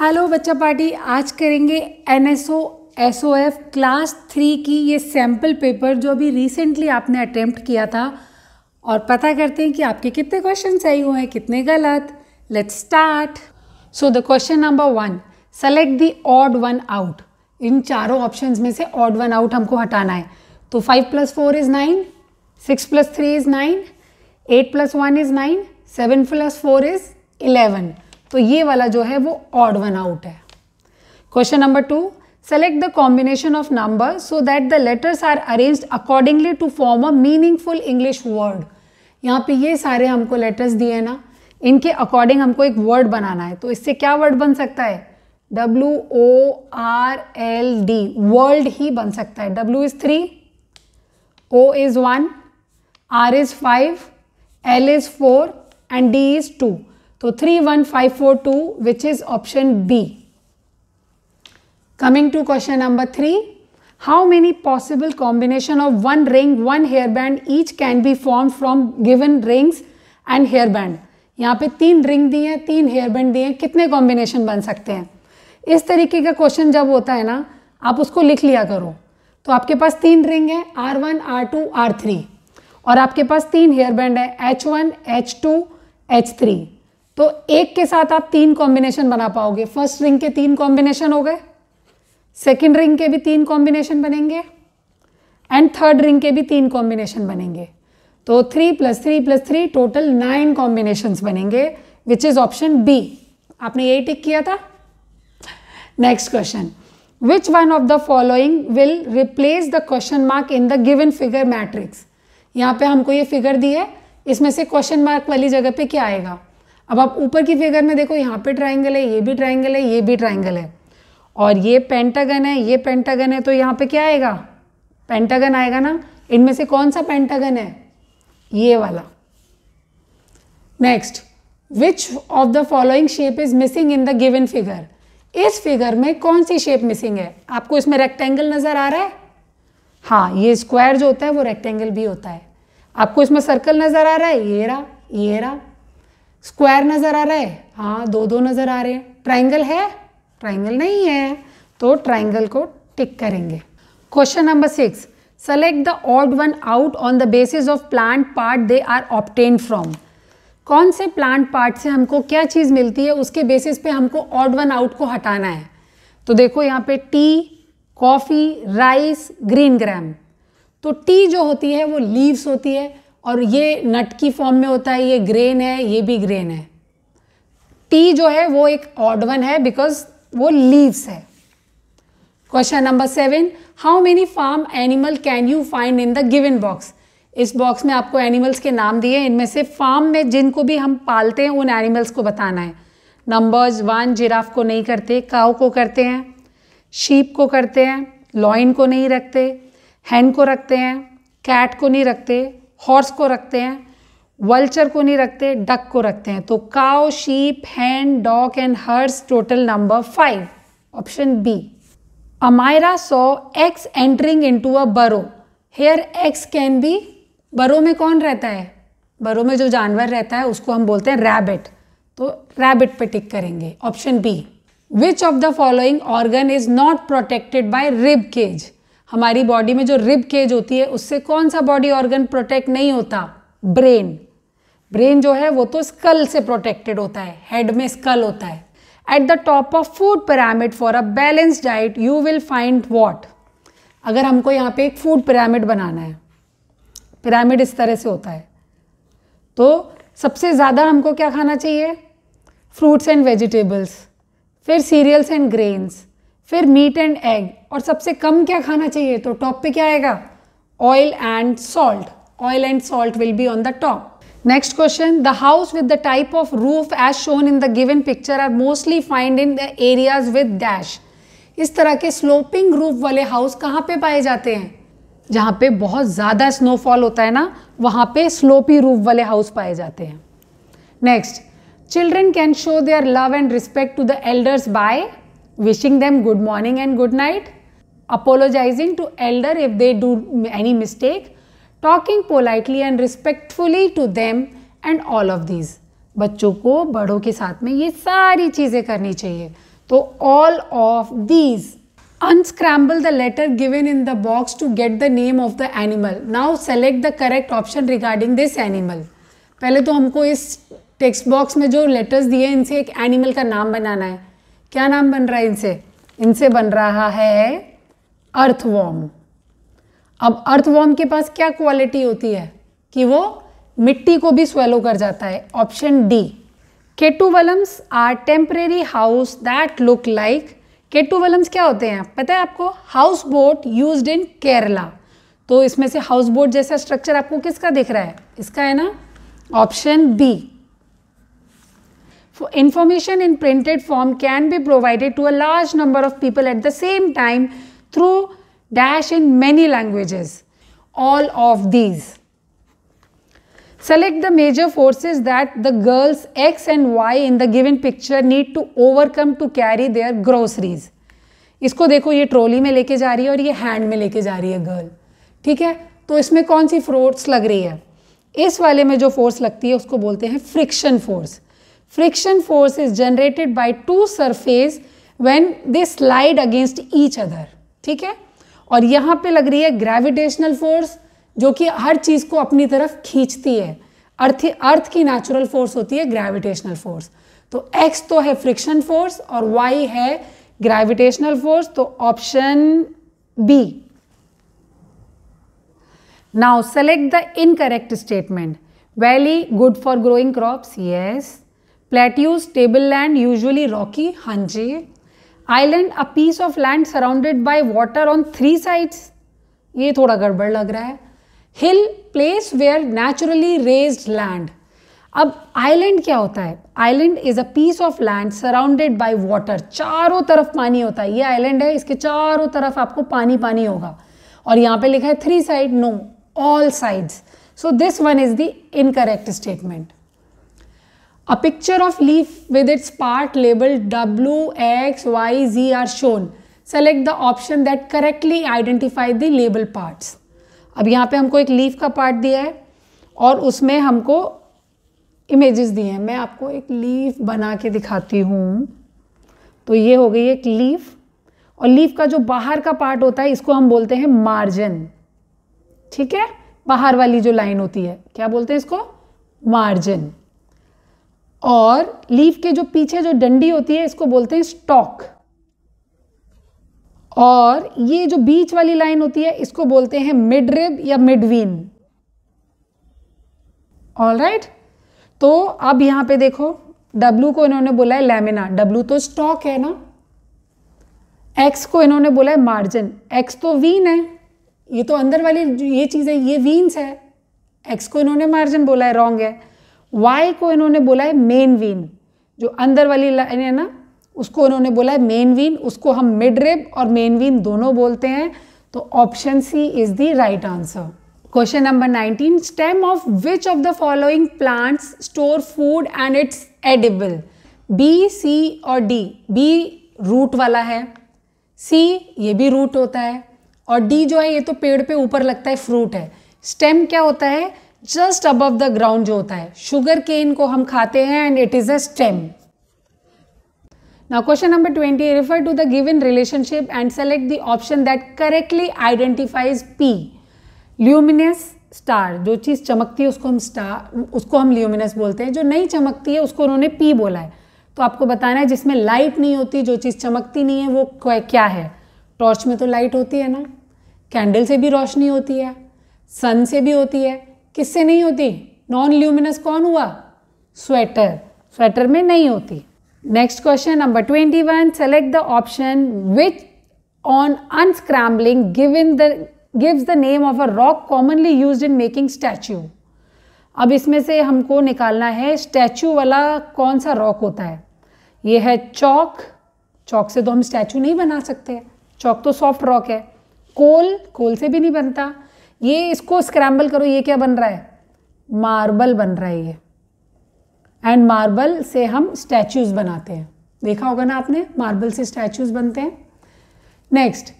Hello बच्चा party आज करेंगे N S O S O F class three की ये सैम्पल पेपर जो अभी रिसेंटली आपने अटेम्प्ट किया था और पता करते हैं कि आपके कितने क्वेश्चन सही हुए हैं कितने गलत let start so the question number one select the odd one out इन चारों ऑप्शंस में से ऑड वन आउट हमको हटाना है तो five plus four is nine six plus three is nine eight plus one is nine seven plus four is eleven तो ये वाला जो है वो ऑड वन आउट है question number two select the combination of number so that the letters are arrange accordingly to form a meaningful English word यहाँ पे ये सारे हमको लेटर्स दिए ना इनके अकॉर्डिंग हमको एक वर्ड बनाना है तो इससे क्या वर्ड बन सकता है W O R L D world ही बन सकता है W is three O is one R is five L is four and D is two तो three one five four two which is option B coming to question number three how many possible combination of one ring one hair band each can be form from given rings and hair band यहाँ पे तीन ring दिए हैं तीन hair band दिए हैं कितने combination बन सकते हैं इस तरीके का क्वेश्चन जब होता है ना आप उसको लिख लिया करो तो आपके पास तीन रिंग है R one R two R three और आपके पास तीन हेयर बैंड है H one H two H three तो एक के साथ आप तीन कॉम्बिनेशन बना पाओगे फर्स्ट रिंग के तीन कॉम्बिनेशन हो गए सेकेंड रिंग के भी तीन कॉम्बिनेशन बनेंगे एंड थर्ड रिंग के भी तीन कॉम्बिनेशन बनेंगे तो three plus three plus three total nine combination बनेंगे विच इज ऑप्शन बी आपने यही टिक किया था next question which one of the following will replace the question mark in the given figure matrix यहाँ पे हमको ये फिगर दी है इसमें से क्वेश्चन मार्क वाली जगह पे क्या आएगा अब आप ऊपर की फिगर में देखो यहाँ पे ट्राइंगल है ये भी ट्राइंगल है ये भी ट्राइंगल है और ये पेंटागन है ये पेंटागन है तो यहाँ पे क्या आएगा पेंटागन आएगा ना इनमें से कौन सा पेंटागन है ये वाला next which of the following shape is missing in the given figure इस फिगर में कौन सी शेप मिसिंग है आपको इसमें रेक्टेंगल नज़र आ रहा है हाँ ये स्क्वायर जो होता है वो रेक्टेंगल भी होता है आपको इसमें सर्कल नज़र आ रहा है ये रहा ये रहा स्क्वायर नज़र आ रहा है हाँ दो दो नज़र आ रहे हैं ट्राइंगल है ट्राइंगल नहीं है तो ट्राइंगल को टिक करेंगे question number six select the odd one out on the basis of plant part they are obtain from कौन से प्लांट पार्ट से हमको क्या चीज़ मिलती है उसके बेसिस पे हमको ऑड वन आउट को हटाना है तो देखो यहाँ पे tea coffee rice green gram तो टी जो होती है वो लीव्स होती है और ये नट की फॉर्म में होता है ये ग्रेन है ये भी ग्रेन है टी जो है वो एक ऑड वन है बिकॉज वो लीव्स है question number seven how many farm animal can you find in the given box इस बॉक्स में आपको एनिमल्स के नाम दिए इनमें से फार्म में जिनको भी हम पालते हैं उन एनिमल्स को बताना है नंबर्स वन जिराफ को नहीं करते काऊ को करते हैं शीप को करते हैं लॉइन को नहीं रखते हैन को रखते हैं कैट को नहीं रखते हॉर्स को रखते हैं वल्चर को नहीं रखते डक को रखते हैं तो cow sheep hen dog and horse total number five option B अमायरा so X entering to a burrow here x can be बरो में कौन रहता है बरो में जो जानवर रहता है उसको हम बोलते हैं रैबिट तो रैबिट पे टिक करेंगे option B which of the following organ is not protected by rib cage हमारी बॉडी में जो रिब केज होती है उससे कौन सा बॉडी ऑर्गन प्रोटेक्ट नहीं होता ब्रेन ब्रेन जो है वो तो स्कल से प्रोटेक्टेड होता है हेड में स्कल होता है at the top of food pyramid for a balance diet you will find what अगर हमको यहाँ पे एक फूड पिरामिड बनाना है पिरामिड इस तरह से होता है तो सबसे ज़्यादा हमको क्या खाना चाहिए फ्रूट्स एंड वेजिटेबल्स फिर सीरियल्स एंड ग्रेन्स फिर मीट एंड एग और सबसे कम क्या खाना चाहिए तो टॉप पे क्या आएगा oil and salt oil and salt will be on the top next question the house with the type of roof as shown in the given picture are mostly find in the areas with dash इस तरह के sloping roof वाले house कहाँ पे पाए जाते हैं जहाँ पे बहुत ज़्यादा स्नोफॉल होता है ना वहाँ पे स्लोपी रूफ वाले हाउस पाए जाते हैं next children can show their love and respect to the elders by wishing them good morning and good night, apologizing to elder if they do any mistake, talking politely and respectfully to them and all of these बच्चों को बड़ों के साथ में ये सारी चीज़ें करनी चाहिए तो all of these unscramble the letter given in the box to get the name of the animal now select the correct option regarding this animal पहले तो हमको इस टेक्स्ट बॉक्स में जो लेटर्स दिए इनसे एक एनिमल का नाम बनाना है क्या नाम बन रहा है इनसे इनसे बन रहा है अर्थवॉर्म अब अर्थवॉर्म के पास क्या क्वालिटी होती है कि वो मिट्टी को भी स्वेलो कर जाता है option D kettuvallams are temporary house that look like kettuvallams क्या होते हैं पता है आपको house boat use in Kerala तो इसमें से हाउस बोट जैसा स्ट्रक्चर आपको किसका दिख रहा है इसका है ना option B information in printed form can be provided to a large number of people at the same time through dash in many languages. All of these. Select the major forces that the girls X and Y in the given picture need to overcome to carry their groceries. इसको देखो ये trolley में लेके जा रही है और ये हैंड में लेके जा रही है गर्ल ठीक है तो इसमें कौन सी फोर्स लग रही है इस वाले में जो फोर्स लगती है उसको बोलते हैं friction force friction force is generated by two surface when they slide against each other ठीक है और यहाँ पे लग रही है ग्रेविटेशनल फोर्स जो कि हर चीज़ को अपनी तरफ खींचती है अर्थ अर्थ की नेचुरल फोर्स होती है ग्रेविटेशनल फोर्स तो एक्स तो है फ्रिक्शन फोर्स और वाई है ग्रेविटेशनल फोर्स तो option B now select the incorrect statement valley good for growing crops yes table land usually rocky हाँ जी island a piece of land surrounded by water on three sides ये थोड़ा गड़बड़ लग रहा है hill place where naturally raised land अब island क्या होता है island is a piece of land surrounded by water चारों तरफ पानी होता है ये आइलैंड है इसके चारों तरफ आपको पानी पानी होगा और यहाँ पे लिखा है three side no all sides so this one is the incorrect statement A picture of leaf with its part labeled W, X, Y, Z are shown. Select the option that correctly identify the label parts. अब यहाँ पे हमको एक leaf का part दिया है और उसमें हमको इमेजेस दिए हैं मैं आपको एक लीफ बना के दिखाती हूँ तो ये हो गई एक लीफ और लीफ का जो बाहर का पार्ट होता है इसको हम बोलते हैं मार्जिन ठीक है बाहर वाली जो लाइन होती है क्या बोलते हैं इसको मार्जिन और लीफ के जो पीछे जो डंडी होती है इसको बोलते हैं स्टॉक और ये जो बीच वाली लाइन होती है इसको बोलते हैं मिडरिब या मिडवीन ऑल राइट तो अब यहां पे देखो W को इन्होंने बोला है लेमिना W तो स्टॉक है ना X को इन्होंने बोला है मार्जिन X तो वीन है ये तो अंदर वाली ये चीज़ है ये वीन्स है X को इन्होंने मार्जिन बोला है रॉन्ग है वाई को इन्होंने बोला है मेन वीन जो अंदर वाली लाइन है ना उसको इन्होंने बोला है मेन वीन उसको हम मिड रेब और मेन वीन दोनों बोलते हैं तो option C is the right answer question number 19 stem of which of the following plants store food and its edible B C और डी बी रूट वाला है सी ये भी रूट होता है और डी जो है ये तो पेड़ पे ऊपर लगता है फ्रूट है स्टेम क्या होता है जस्ट अबव द ग्राउंड जो होता है शुगर केन को हम खाते हैं and it is a stem now question number twenty refer to the given relationship and select the option that correctly identifies P luminous star जो चीज़ चमकती है उसको हम स्टार उसको हम ल्यूमिनस बोलते हैं जो नहीं चमकती है उसको उन्होंने पी बोला है तो आपको बताना है जिसमें लाइट नहीं होती जो चीज़ चमकती नहीं है वो क्या है टॉर्च में तो लाइट होती है ना कैंडल से भी रोशनी होती है सन से भी होती है किससे नहीं होती नॉन ल्यूमिनस कौन हुआ स्वेटर स्वेटर में नहीं होती next question number twenty one select the option which unscrambling give in the gives the name of a rock commonly use in making statue अब इसमें से हमको निकालना है स्टैचू वाला कौन सा रॉक होता है ये है चौक चौक से तो हम स्टैचू नहीं बना सकते चौक तो सॉफ्ट रॉक है कोल कोल से भी नहीं बनता ये इसको स्क्रैम्बल करो ये क्या बन रहा है मार्बल बन रहा है ये एंड मार्बल से हम स्टैचूज़ बनाते हैं देखा होगा ना आपने मार्बल से स्टैचूज़ बनते हैं next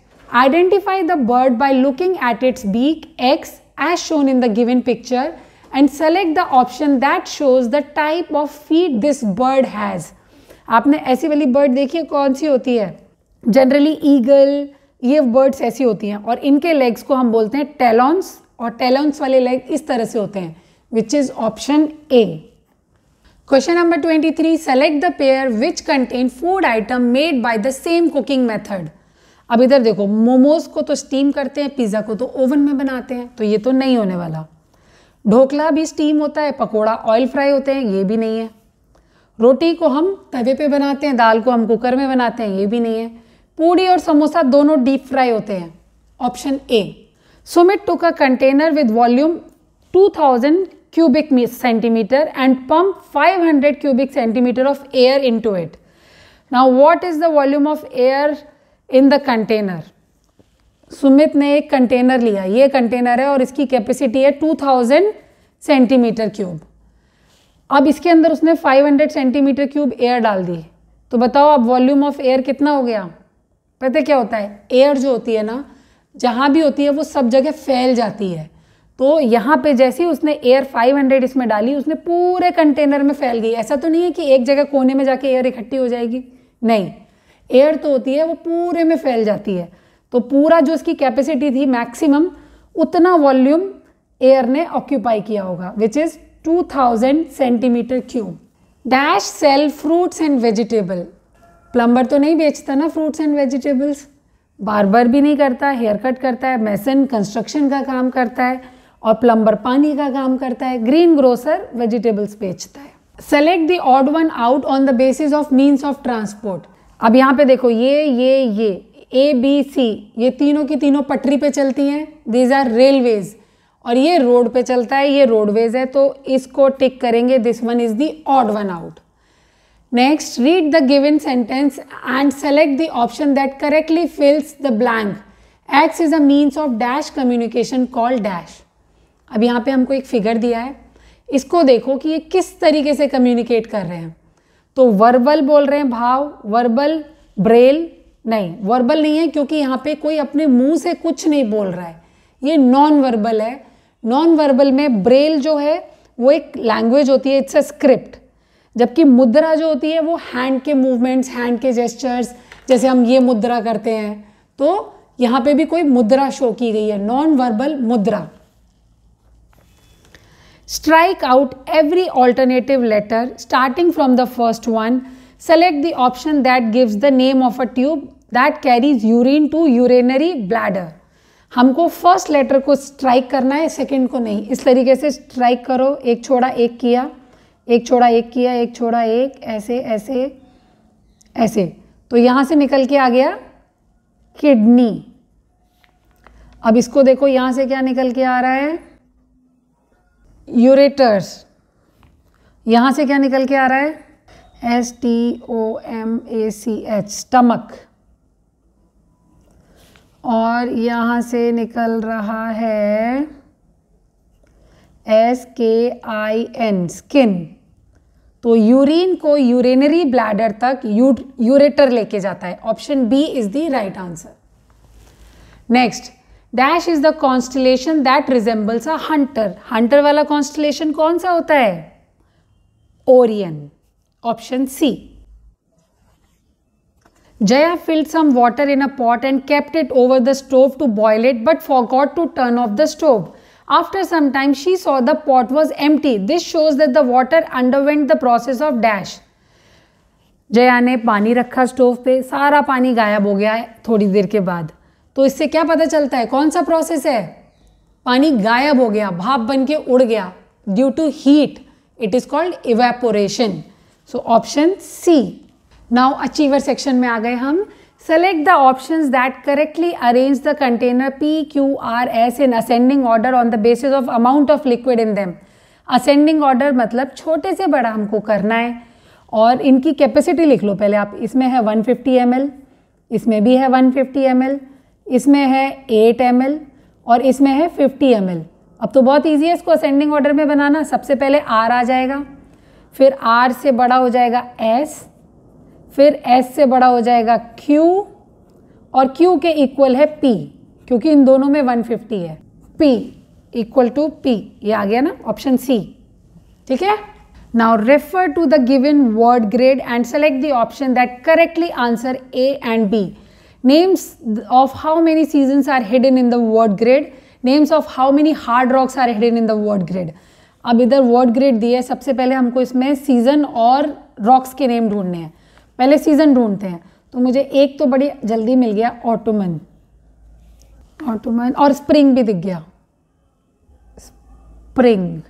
identify the bird by looking at its beak X as shown in the given picture and select the option that shows the type of feed this bird has आपने ऐसी वाली bird देखी है कौन सी होती है जनरली ईगल ये birds ऐसी होती हैं और इनके लेग्स को हम बोलते हैं टेलॉन्स और टेलॉन्स वाले लेग इस तरह से होते हैं which is option A question number twenty three select the pair which contain food item made by the same cooking method अब इधर देखो मोमोज को तो स्टीम करते हैं पिज़्ज़ा को तो ओवन में बनाते हैं तो ये तो नहीं होने वाला ढोकला भी स्टीम होता है पकोड़ा ऑयल फ्राई होते हैं ये भी नहीं है रोटी को हम तवे पे बनाते हैं दाल को हम कुकर में बनाते हैं ये भी नहीं है पूड़ी और समोसा दोनों डीप फ्राई होते हैं option A Sumit took a container with volume 2000 cubic centimetre and pump 500 cubic centimetre of air into it now what is the volume of air in the container Sumit ने एक कंटेनर लिया ये कंटेनर है और इसकी capacity है 2000 सेंटीमीटर क्यूब अब इसके अंदर उसने 500 सेंटीमीटर क्यूब एयर डाल दी तो बताओ अब वॉल्यूम ऑफ एयर कितना हो गया पता क्या होता है एयर जो होती है ना जहाँ भी होती है वो सब जगह फैल जाती है तो यहाँ पे जैसे ही उसने एयर 500 इसमें डाली उसने पूरे कंटेनर में फैल गई ऐसा तो नहीं है कि एक जगह कोने में जाके एयर इकट्ठी हो जाएगी नहीं एयर तो होती है वो पूरे में फैल जाती है तो पूरा जो उसकी कैपेसिटी थी मैक्सिमम उतना वॉल्यूम एयर ने ऑक्यूपाई किया होगा which is 2000 centimetre cube dash sell fruits and vegetable plumber तो नहीं बेचता ना फ्रूट्स एंड वेजिटेबल्स बार भी नहीं करता हेयर कट करता है मैसन कंस्ट्रक्शन का काम करता है और प्लम्बर पानी का काम करता है ग्रीन ग्रोसर वेजिटेबल्स बेचता है select the odd one out on the basis of means of transport अब यहाँ पे देखो ये ये ये ए बी सी ये तीनों की तीनों पटरी पे चलती हैं दीज आर रेलवेज और ये रोड पे चलता है ये रोडवेज है तो इसको टिक करेंगे this one is the odd one out next read the given sentence and select the option that correctly fills the blank X is a means of dash communication call dash अब यहाँ पे हमको एक figure दिया है इसको देखो कि ये किस तरीके से कम्युनिकेट कर रहे हैं तो वर्बल बोल रहे हैं भाव वर्बल ब्रेल नहीं वर्बल नहीं है क्योंकि यहाँ पे कोई अपने मुंह से कुछ नहीं बोल रहा है ये नॉन वर्बल है नॉन वर्बल में ब्रेल जो है वो एक लैंग्वेज होती है इट्स अ स्क्रिप्ट जबकि मुद्रा जो होती है वो हैंड के मूवमेंट्स हैंड के जेस्टर्स जैसे हम ये मुद्रा करते हैं तो यहां पे भी कोई मुद्रा शो की गई है नॉन वर्बल मुद्रा strike out every alternative letter starting from the first one select the option that gives the name of a tube that carries urine to urinary bladder हमको फर्स्ट लेटर को strike करना है second को नहीं इस तरीके से स्ट्राइक करो एक छोड़ा एक किया एक छोड़ा एक किया एक छोड़ा एक ऐसे ऐसे ऐसे तो यहाँ से निकल के आ गया किडनी अब इसको देखो यहाँ से क्या निकल के आ रहा है यूरेटर्स यहाँ से क्या निकल के आ रहा है S T O M A C H stomach और यहाँ से निकल रहा है S K I N skin तो यूरिन को यूरिनरी ब्लैडर तक यू यूरेटर लेके जाता है option B is the right answer next dash is the constellation that resembles a hunter hunter वाला कॉन्स्टलेशन कौन सा होता है Orion option C filled some water in a pot and and it over the stove to boil it but for forgot to turn off the stove After some time, she saw the pot was empty. This shows that the water underwent the process of dash. Jaya ने पानी रखा stove पे सारा पानी गायब हो गया है थोड़ी देर के बाद तो इससे क्या पता चलता है कौन सा प्रोसेस है पानी गायब हो गया भाप बन के उड़ गया due to heat it is called evaporation so option C now achiever section में आ गए हम Select the options that correctly arrange the container P, Q, R, S in ascending order on the basis of amount of liquid in them. Ascending order मतलब छोटे से बड़ा हमको करना है और इनकी कैपेसिटी लिख लो पहले आप इसमें है 150 फिफ्टी इसमें भी है 150 फिफ्टी इसमें है 8 एम और इसमें है 50 एम अब तो बहुत ईजी है इसको असेंडिंग ऑर्डर में बनाना सबसे पहले आर आ जाएगा फिर आर से बड़ा हो जाएगा एस फिर S से बड़ा हो जाएगा Q और Q के इक्वल है P क्योंकि इन दोनों में 150 है P इक्वल टू P ये आ गया ना ऑप्शन C ठीक है नाउ रेफर टू द गि word grid and select the option that correctly answer A and B names of how many season are hidden in the word grid names of how many hard rocks are hidden in the word grid अब इधर word grade दिए सबसे पहले हमको इसमें season और rocks के name ढूंढने हैं पहले सीज़न ढूंढते हैं तो मुझे एक तो बड़ी जल्दी मिल गया ऑटोमन ऑटोमन और स्प्रिंग भी दिख गया स्प्रिंग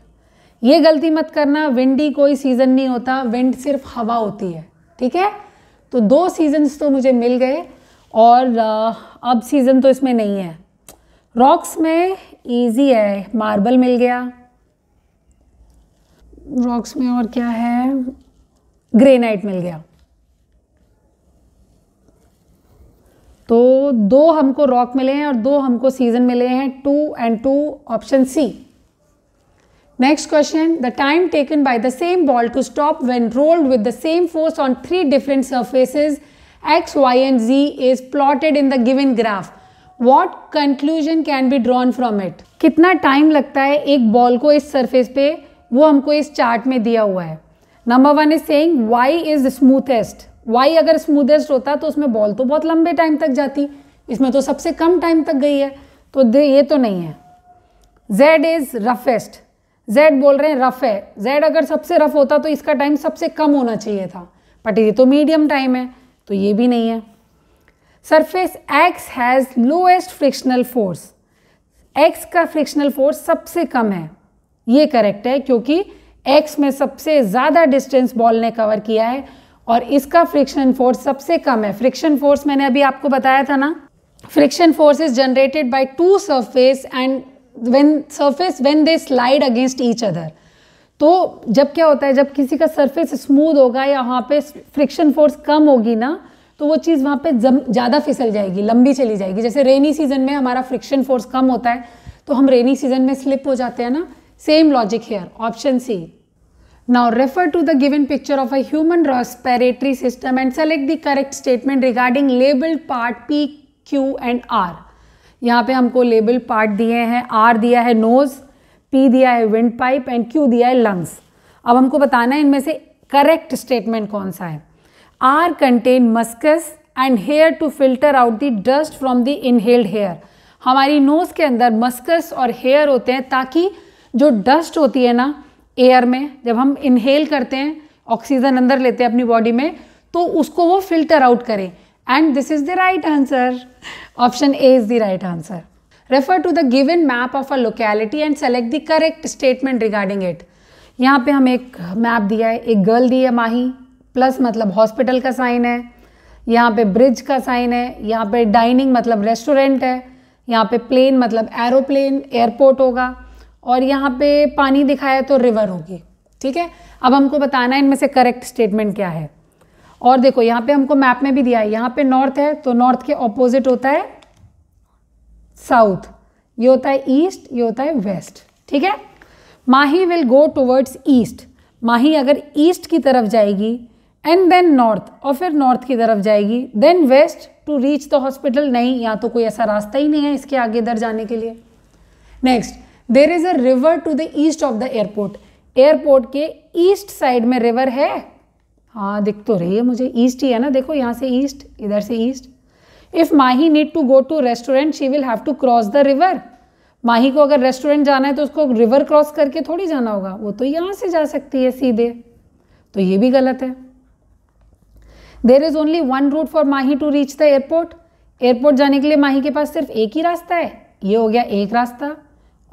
ये गलती मत करना विंडी कोई सीज़न नहीं होता विंड सिर्फ हवा होती है ठीक है तो दो सीजन्स तो मुझे मिल गए और अब सीज़न तो इसमें नहीं है रॉक्स में इजी है मार्बल मिल गया रॉक्स में और क्या है ग्रेनाइट मिल गया तो दो हमको रॉक मिले हैं और दो हमको सीजन मिले हैं two and two option C next question the time taken by the same ball to stop when rolled with the same force on three different surfaces X Y and Z is plotted in the given graph what conclusion can be drawn from it कितना टाइम लगता है एक ball को इस surface पे वो हमको इस चार्ट में दिया हुआ है number one is saying Y is smoothest Y अगर स्मूदेस्ट होता तो उसमें बॉल तो बहुत लंबे टाइम तक जाती इसमें तो सबसे कम टाइम तक गई है तो ये तो नहीं है जेड इज़ रफेस्ट जेड बोल रहे हैं रफ़ है जेड अगर सबसे रफ़ होता तो इसका टाइम सबसे कम होना चाहिए था बट ये तो मीडियम टाइम है तो ये भी नहीं है surface X has lowest frictional force X का फ्रिक्शनल फोर्स सबसे कम है ये करेक्ट है क्योंकि एक्स में सबसे ज़्यादा डिस्टेंस बॉल ने कवर किया है और इसका फ्रिक्शन फोर्स सबसे कम है फ्रिक्शन फोर्स मैंने अभी आपको बताया था ना friction force is generated by two surface and when surface when they slide against each other तो जब क्या होता है जब किसी का सरफेस स्मूथ होगा या वहाँ पे फ्रिक्शन फोर्स कम होगी ना तो वो चीज़ वहाँ पे ज़्यादा फिसल जाएगी लंबी चली जाएगी जैसे रेनी सीजन में हमारा फ्रिक्शन फोर्स कम होता है तो हम रेनी सीजन में स्लिप हो जाते हैं ना same logic here option C Now refer to the given picture of a human respiratory system and select the correct statement regarding labeled part P, Q and R. यहाँ पे हमको label part दिए हैं are दिया है nose P दिया है wind pipe and Q दिया है लंग्स अब हमको बताना है इनमें से करेक्ट स्टेटमेंट कौन सा है are contain mucus and hair to filter out the dust from the inhaled air हमारी नोज़ के अंदर मस्कस और हेयर होते हैं ताकि जो डस्ट होती है ना एयर में जब हम इनहेल करते हैं ऑक्सीजन अंदर लेते हैं अपनी बॉडी में तो उसको वो फिल्टर आउट करें and this is the right answer option A is the right answer refer to the given map of a locality and select the correct statement regarding it यहाँ पे हम एक मैप दिया है एक गर्ल दी है माही प्लस मतलब हॉस्पिटल का साइन है यहाँ पे ब्रिज का साइन है यहाँ पे डाइनिंग मतलब रेस्टोरेंट है यहाँ पे प्लेन मतलब एरोप्लेन एयरपोर्ट होगा और यहाँ पे पानी दिखाया तो रिवर होगी ठीक है अब हमको बताना है इनमें से करेक्ट स्टेटमेंट क्या है और देखो यहाँ पे हमको मैप में भी दिया है यहाँ पे नॉर्थ है तो नॉर्थ के ऑपोजिट होता है साउथ ये होता है ईस्ट ये होता है वेस्ट ठीक है Mahi will go towards east Mahi अगर ईस्ट की तरफ जाएगी एंड देन नॉर्थ और फिर नॉर्थ की तरफ जाएगी then west to reach the hospital नहीं यहाँ तो कोई ऐसा रास्ता ही नहीं है इसके आगे इधर जाने के लिए next there is a river to the east of the airport airport के ईस्ट साइड में रिवर है हाँ दिख तो रही है मुझे ईस्ट ही है ना देखो यहाँ से ईस्ट इधर से east if Mahi need to go to restaurant she will have to cross the river Mahi को अगर रेस्टोरेंट जाना है तो उसको रिवर क्रॉस करके थोड़ी जाना होगा वो तो यहाँ से जा सकती है सीधे तो ये भी गलत है there is only one route for Mahi to reach the airport airport जाने के लिए माही के पास सिर्फ एक ही रास्ता है ये हो गया एक रास्ता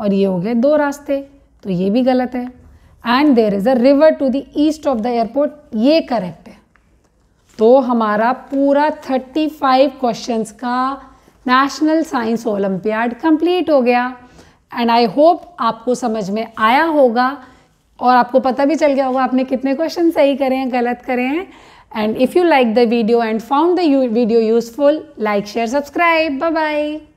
और ये हो गए दो रास्ते तो ये भी गलत है and there is a river to the east of the airport ये करेक्ट है तो हमारा पूरा 35 क्वेश्चन का नेशनल साइंस ओलंपियाड कंप्लीट हो गया एंड आई होप आपको समझ में आया होगा और आपको पता भी चल गया होगा आपने कितने क्वेश्चन सही करे हैं गलत करे हैं and if you like the video and found the video useful like share subscribe bye bye